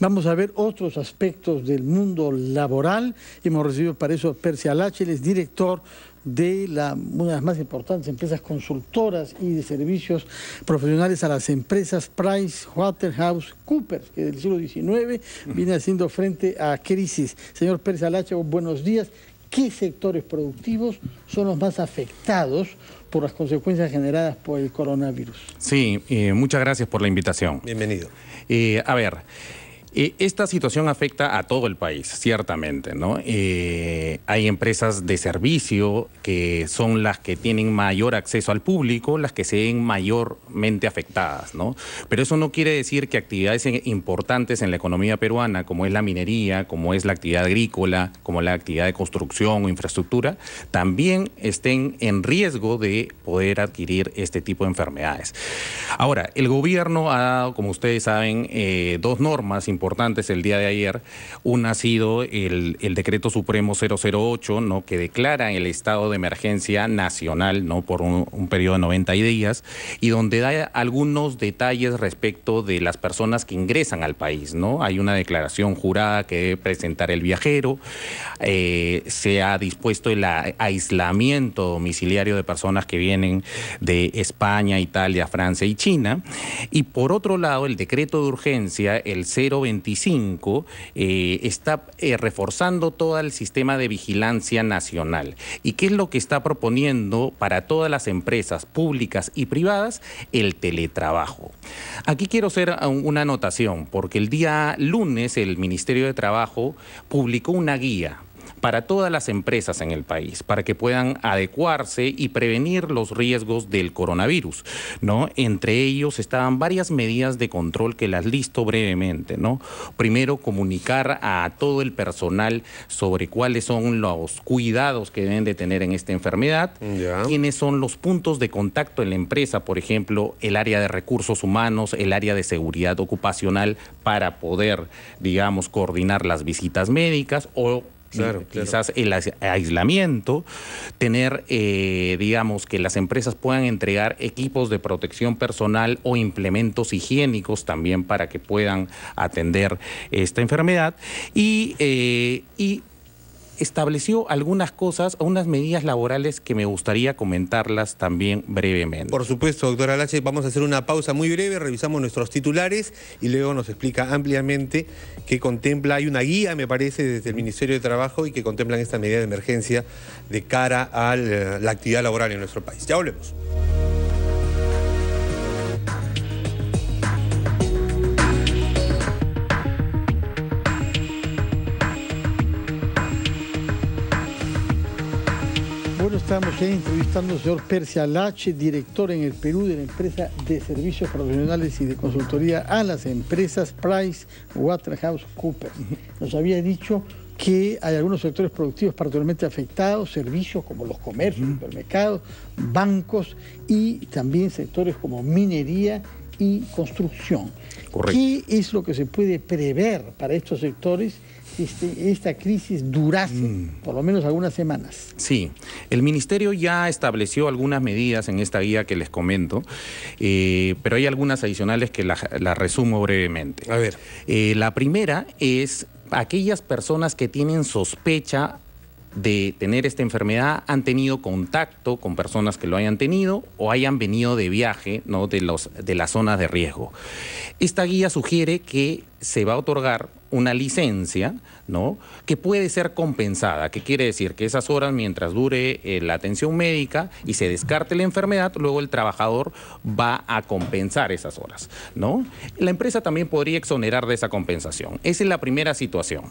Vamos a ver otros aspectos del mundo laboral. Hemos recibido para eso a Percy es director de una de las más importantes empresas consultoras y de servicios profesionales a las empresas Price, Waterhouse, Coopers, que del siglo XIX viene haciendo frente a crisis. Señor Percy Alache, buenos días. ¿Qué sectores productivos son los más afectados por las consecuencias generadas por el coronavirus? Sí, eh, muchas gracias por la invitación. Bienvenido. Eh, a ver. Eh, esta situación afecta a todo el país, ciertamente, ¿no? Eh, hay empresas de servicio que son las que tienen mayor acceso al público, las que se ven mayormente afectadas, ¿no? Pero eso no quiere decir que actividades importantes en la economía peruana, como es la minería, como es la actividad agrícola, como la actividad de construcción o infraestructura, también estén en riesgo de poder adquirir este tipo de enfermedades. Ahora, el gobierno ha dado, como ustedes saben, eh, dos normas importantes importantes el día de ayer. Una ha sido el, decreto supremo 008, ¿no? que declara el estado de emergencia nacional ¿no? por un, periodo de 90 días y donde da algunos detalles respecto de las personas que ingresan al país. ¿no? Hay una declaración jurada que debe presentar el viajero. Eh, se ha dispuesto el aislamiento domiciliario de personas que vienen de España, Italia, Francia y China. Y por otro lado, el decreto de urgencia, el 020, eh, está eh, reforzando todo el sistema de vigilancia nacional. ¿Y qué es lo que está proponiendo para todas las empresas públicas y privadas? El teletrabajo. Aquí quiero hacer una anotación, porque el día lunes el Ministerio de Trabajo publicó una guía para todas las empresas en el país, para que puedan adecuarse y prevenir los riesgos del coronavirus, ¿no? Entre ellos estaban varias medidas de control que las listo brevemente, ¿no? Primero, comunicar a todo el personal sobre cuáles son los cuidados que deben de tener en esta enfermedad, quiénes son los puntos de contacto en la empresa, por ejemplo, el área de recursos humanos, el área de seguridad ocupacional, para poder, digamos, coordinar las visitas médicas o Claro, quizás el aislamiento, tener, eh, digamos, que las empresas puedan entregar equipos de protección personal o implementos higiénicos también para que puedan atender esta enfermedad y, eh, y estableció algunas cosas, unas medidas laborales que me gustaría comentarlas también brevemente. Por supuesto, doctora Lache, vamos a hacer una pausa muy breve, revisamos nuestros titulares y luego nos explica ampliamente qué contempla, hay una guía, me parece, desde el Ministerio de Trabajo y que contemplan esta medida de emergencia de cara a eh, la actividad laboral en nuestro país. Ya volvemos. estamos entrevistando al señor Persia Lache, director en el Perú de la empresa de servicios profesionales y de consultoría a las empresas Price Waterhouse Cooper. Nos había dicho que hay algunos sectores productivos particularmente afectados, servicios como los comercios, supermercados, bancos y también sectores como minería y construcción. ¿Qué es lo que se puede prever para estos sectores si este, esta crisis durase mm. por lo menos algunas semanas? Sí, el Ministerio ya estableció algunas medidas en esta guía que les comento, eh, pero hay algunas adicionales que las resumo brevemente. A ver. Eh, la primera es aquellas personas que tienen sospecha de tener esta enfermedad han tenido contacto con personas que lo hayan tenido o hayan venido de viaje ¿no? de, los, de las zonas de riesgo. Esta guía sugiere que se va a otorgar una licencia, ¿no? Que puede ser compensada, que quiere decir que esas horas mientras dure eh, la atención médica y se descarte la enfermedad, luego el trabajador va a compensar esas horas, ¿no? La empresa también podría exonerar de esa compensación. Esa es la primera situación.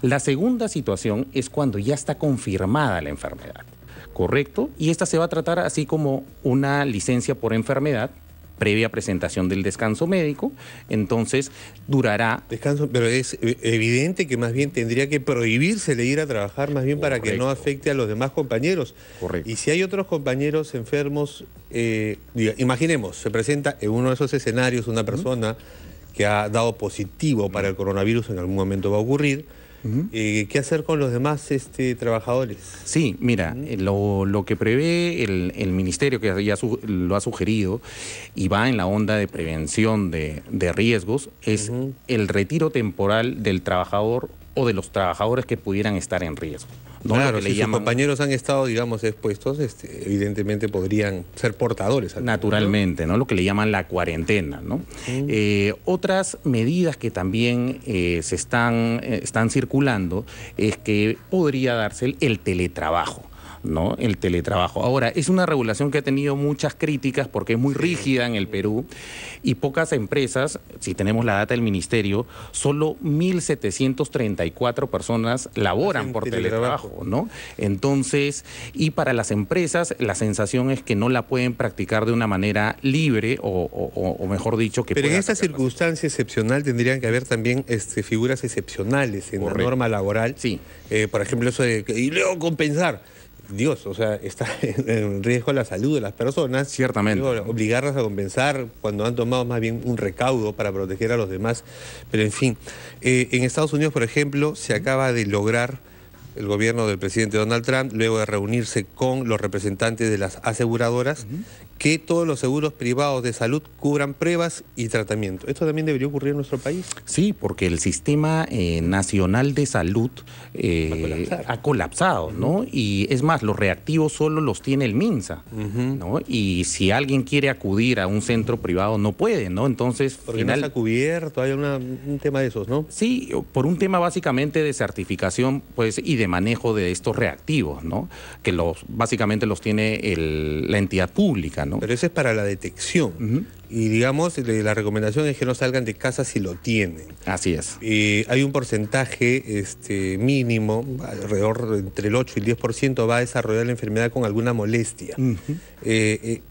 La segunda situación es cuando ya está confirmada la enfermedad. ¿correcto? Y esta se va a tratar así como una licencia por enfermedad previa presentación del descanso médico, entonces durará... Descanso, pero es e, evidente que más bien tendría que prohibirse le ir a trabajar, más bien para que no afecte a los demás compañeros. Correcto. Y si hay otros compañeros enfermos, eh, imaginemos, se presenta en uno de esos escenarios una persona que ha dado positivo para el coronavirus, en algún momento va a ocurrir, ¿Y eh, ¿Qué hacer con los demás este, trabajadores? Sí, mira, eh, lo, que prevé el, Ministerio, que ya lo ha sugerido, y va en la onda de prevención de, riesgos, es el retiro temporal del trabajador o de los trabajadores que pudieran estar en riesgo. Claro, si sus compañeros han estado, digamos, expuestos, este, evidentemente podrían ser portadores. Naturalmente, ¿no? Lo que le llaman la cuarentena, ¿no? Mm. Eh, otras medidas que también eh, se eh, están, circulando es que podría darse el teletrabajo. ¿no? el teletrabajo. Ahora, es una regulación que ha tenido muchas críticas porque es muy rígida en el Perú y pocas empresas, si tenemos la data del ministerio, solo 1.734 personas laboran por teletrabajo, ¿no? Entonces, y para las empresas, la sensación es que no la pueden practicar de una manera libre o, mejor dicho, que... Pero en esta circunstancia excepcional tendrían que haber también este, figuras excepcionales en la norma laboral. Sí. Eh, por ejemplo, eso de... Y luego compensar. Dios, o sea, está en riesgo la salud de las personas. Ciertamente. obligarlas a compensar cuando han tomado más bien un recaudo para proteger a los demás. Pero en fin, eh, en Estados Unidos, por ejemplo, se acaba de lograr el gobierno del presidente Donald Trump, luego de reunirse con los representantes de las aseguradoras, que todos los seguros privados de salud cubran pruebas y tratamiento. ¿Esto también debería ocurrir en nuestro país? Sí, porque el sistema eh, nacional de salud eh, ha colapsado, ¿no? Y es más, los reactivos solo los tiene el MINSA, ¿no? Y si alguien quiere acudir a un centro privado, no puede, ¿no? Entonces, porque final... no está cubierto, hay un tema de esos, ¿no? Sí, por un tema básicamente de certificación pues, y de manejo de estos reactivos, ¿no? Que los, básicamente los tiene la entidad pública, ¿no? Pero eso es para la detección. Y digamos, la recomendación es que no salgan de casa si lo tienen. Así es. Eh, hay un porcentaje este, mínimo, alrededor entre el 8 y el 10% va a desarrollar la enfermedad con alguna molestia. Eh, eh,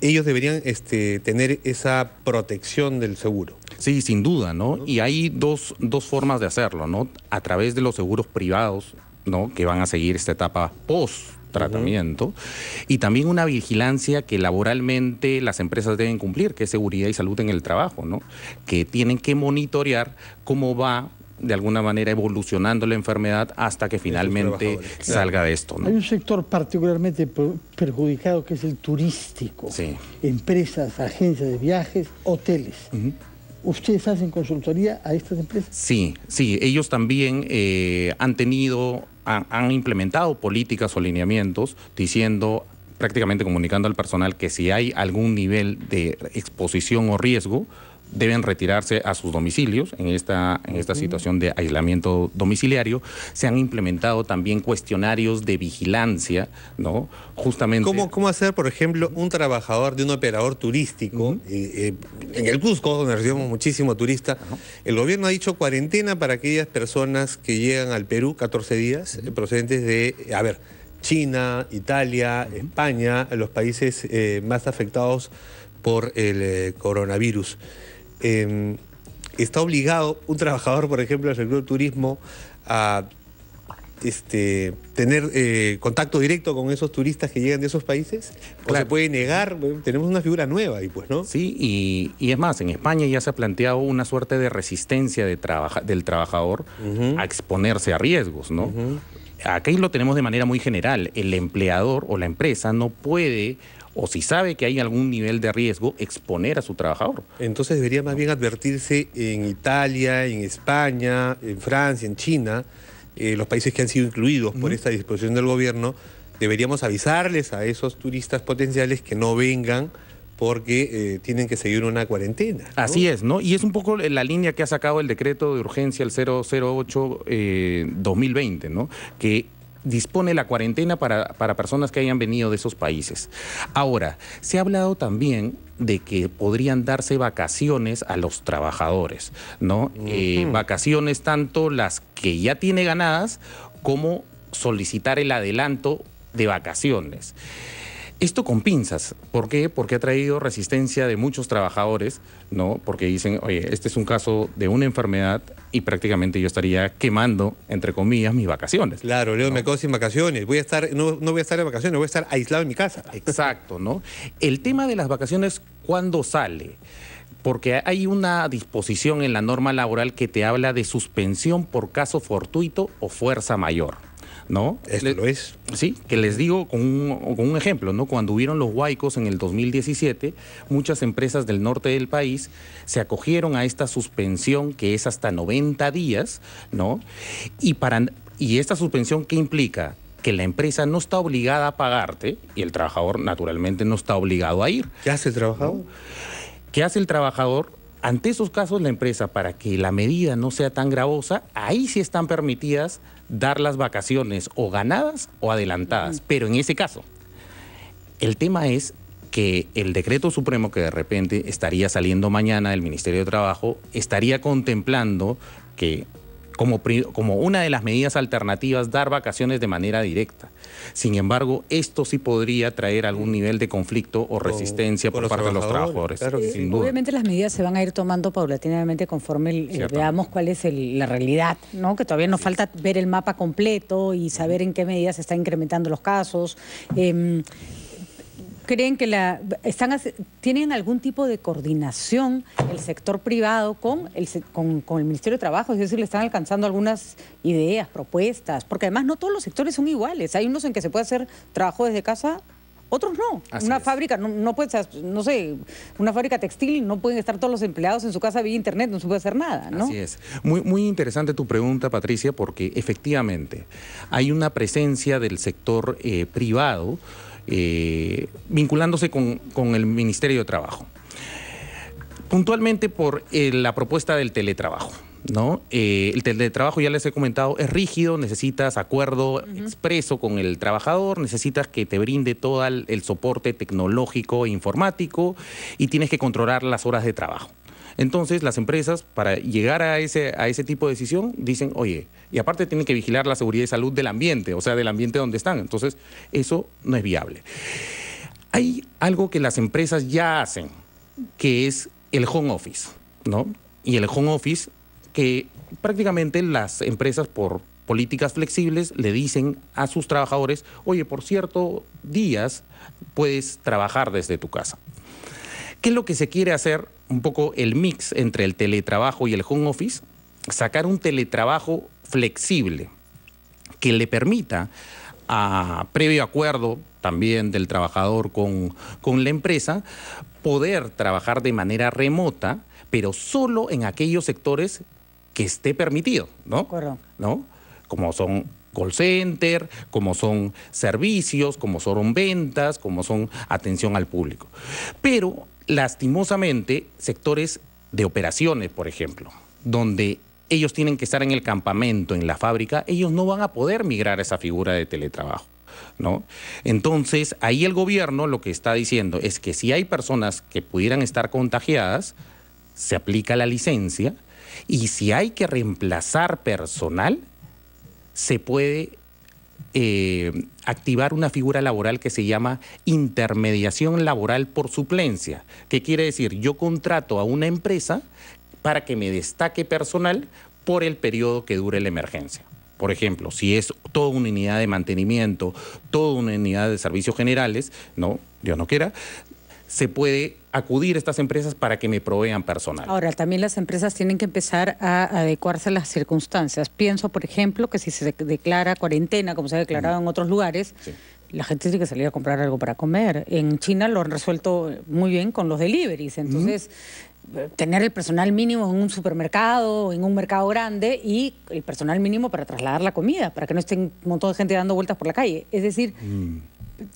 ellos deberían este, tener esa protección del seguro. Sí, sin duda, ¿no? Y hay dos, dos formas de hacerlo, ¿no? A través de los seguros privados, ¿no? Que van a seguir esta etapa post tratamiento, y también una vigilancia que laboralmente las empresas deben cumplir, que es seguridad y salud en el trabajo, ¿no? que tienen que monitorear cómo va de alguna manera evolucionando la enfermedad hasta que finalmente salga de esto. Hay un sector particularmente perjudicado que es el turístico. Sí. Empresas, agencias de viajes, hoteles. ¿Ustedes hacen consultoría a estas empresas? Sí, sí, ellos también eh, han tenido han, implementado políticas o lineamientos diciendo prácticamente comunicando al personal que si hay algún nivel de exposición o riesgo, deben retirarse a sus domicilios en esta, en esta situación de aislamiento domiciliario. Se han implementado también cuestionarios de vigilancia, ¿no? Justamente. ¿Cómo, cómo hacer, por ejemplo, un trabajador de un operador turístico? Eh, eh, en el Cusco, donde recibimos muchísimo turista, el gobierno ha dicho cuarentena para aquellas personas que llegan al Perú 14 días, procedentes de. A ver. China, Italia, España, los países eh, más afectados por el coronavirus. Em, está obligado un trabajador, por ejemplo, del sector turismo a este, tener eh, contacto directo con esos turistas que llegan de esos países? ¿O se puede negar? Tenemos una figura nueva ahí, pues, ¿no? Sí, y, es más, en España ya se ha planteado una suerte de resistencia de del trabajador a exponerse a riesgos, ¿no? Aquí lo tenemos de manera muy general. El empleador o la empresa no puede o si sabe que hay algún nivel de riesgo, exponer a su trabajador. Entonces debería más bien advertirse en Italia, en España, en Francia, en China, eh, los países que han sido incluidos por esta disposición del gobierno, deberíamos avisarles a esos turistas potenciales que no vengan porque eh, tienen que seguir una cuarentena. Así es, ¿no? Y es un poco la línea que ha sacado el decreto de urgencia, el 008-2020, eh, ¿no? Que dispone la cuarentena para, personas que hayan venido de esos países. Ahora, se ha hablado también de que podrían darse vacaciones a los trabajadores, ¿no? Eh, vacaciones tanto las que ya tiene ganadas como solicitar el adelanto de vacaciones. Esto con pinzas. ¿Por qué? Porque ha traído resistencia de muchos trabajadores, ¿no? Porque dicen, oye, este es un caso de una enfermedad y prácticamente yo estaría quemando, entre comillas, mis vacaciones. Claro, Leo, me quedo sin vacaciones. Voy a estar, no, no voy a estar en vacaciones, voy a estar aislado en mi casa. Exacto, ¿no? El tema de las vacaciones, ¿cuándo sale? porque hay una disposición en la norma laboral que te habla de suspensión por caso fortuito o fuerza mayor. ¿no? Esto lo es. Sí, que les digo con un, ejemplo, ¿no? Cuando hubieron los huaicos en el 2017, muchas empresas del norte del país se acogieron a esta suspensión que es hasta 90 días, ¿no? Y, para, y esta suspensión, ¿qué implica? que la empresa no está obligada a pagarte y el trabajador naturalmente no está obligado a ir. ¿Qué hace el trabajador? ¿Qué hace el trabajador? Ante esos casos, la empresa, para que la medida no sea tan gravosa, ahí sí están permitidas dar las vacaciones o ganadas o adelantadas. Pero en ese caso, el tema es que el decreto supremo que de repente estaría saliendo mañana del Ministerio de Trabajo estaría contemplando que como, como una de las medidas alternativas dar vacaciones de manera directa. Sin embargo, esto sí podría traer algún nivel de conflicto o resistencia por, parte de los trabajadores. Obviamente las medidas se van a ir tomando paulatinamente conforme eh, veamos cuál es la realidad, ¿no? que todavía nos falta ver el mapa completo y saber en qué medida se están incrementando los casos. Em, creen que la están tienen algún tipo de coordinación el sector privado con el con, el Ministerio de Trabajo, es decir, le están alcanzando algunas ideas, propuestas, porque además no todos los sectores son iguales. Hay unos en que se puede hacer trabajo desde casa, otros no. una fábrica no, no no sé, una fábrica textil no pueden estar todos los empleados en su casa vía internet, no se puede hacer nada, Así es. Muy, muy interesante tu pregunta, Patricia, porque efectivamente hay una presencia del sector eh, privado eh, vinculándose con, el Ministerio de Trabajo. Puntualmente por eh, la propuesta del teletrabajo. ¿no? Eh, el teletrabajo, ya les he comentado, es rígido, necesitas acuerdo expreso con el trabajador, necesitas que te brinde todo el soporte tecnológico e informático y tienes que controlar las horas de trabajo. Entonces las empresas para llegar a ese, a ese tipo de decisión dicen, oye, y aparte tienen que vigilar la seguridad y salud del ambiente, o sea, del ambiente donde están. Entonces eso no es viable. Hay algo que las empresas ya hacen, que es el home office, ¿no? Y el home office que prácticamente las empresas por políticas flexibles le dicen a sus trabajadores, oye, por cierto, días puedes trabajar desde tu casa. ¿Qué es lo que se quiere hacer? Un poco el mix entre el teletrabajo y el home office, sacar un teletrabajo flexible que le permita a previo acuerdo también del trabajador con, la empresa, poder trabajar de manera remota, pero solo en aquellos sectores que esté permitido, ¿no? ¿No? Como son call center, como son servicios, como son ventas, como son atención al público. Pero lastimosamente sectores de operaciones, por ejemplo, donde ellos tienen que estar en el campamento, en la fábrica, ellos no van a poder migrar a esa figura de teletrabajo. ¿No? Entonces, ahí el gobierno lo que está diciendo es que si hay personas que pudieran estar contagiadas, se aplica la licencia y si hay que reemplazar personal, se puede eh, activar una figura laboral que se llama intermediación laboral por suplencia. que quiere decir? Yo contrato a una empresa para que me destaque personal por el periodo que dure la emergencia. Por ejemplo, si es toda una unidad de mantenimiento, toda una unidad de servicios generales, no, Dios no quiera, se puede acudir a estas empresas para que me provean personal. Ahora, también las empresas tienen que empezar a adecuarse a las circunstancias. Pienso, por ejemplo, que si se declara cuarentena, como se ha declarado en otros lugares, la gente tiene que salir a comprar algo para comer. En China lo han resuelto muy bien con los deliveries. Entonces, tener el personal mínimo en un supermercado, en un mercado grande y el personal mínimo para trasladar la comida, para que no estén un montón de gente dando vueltas por la calle. Es decir, mm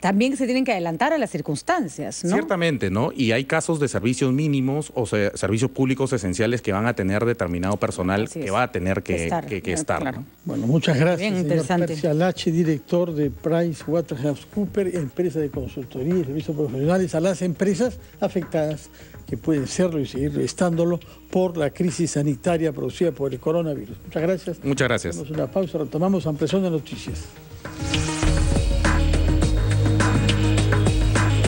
también se tienen que adelantar a las circunstancias, ¿no? Ciertamente, ¿no? Y hay casos de servicios mínimos o servicios públicos esenciales que van a tener determinado personal que va a tener que, estar. Eh, bueno, muchas gracias, Bien, interesante. señor director de PricewaterhouseCoopers, empresa de consultoría y servicios profesionales a las empresas afectadas que pueden serlo y seguir estándolo por la crisis sanitaria producida por el coronavirus. Muchas gracias. Muchas gracias. Hacemos una pausa, retomamos ampliación de noticias.